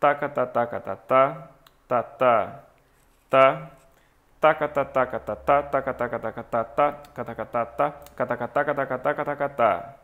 taca tá taca tá tá tá tá tá taca tá taca tá tá taca taca taca tá tá cataca tá tá ta ta ta ta ta cataca ta taca ta taca tá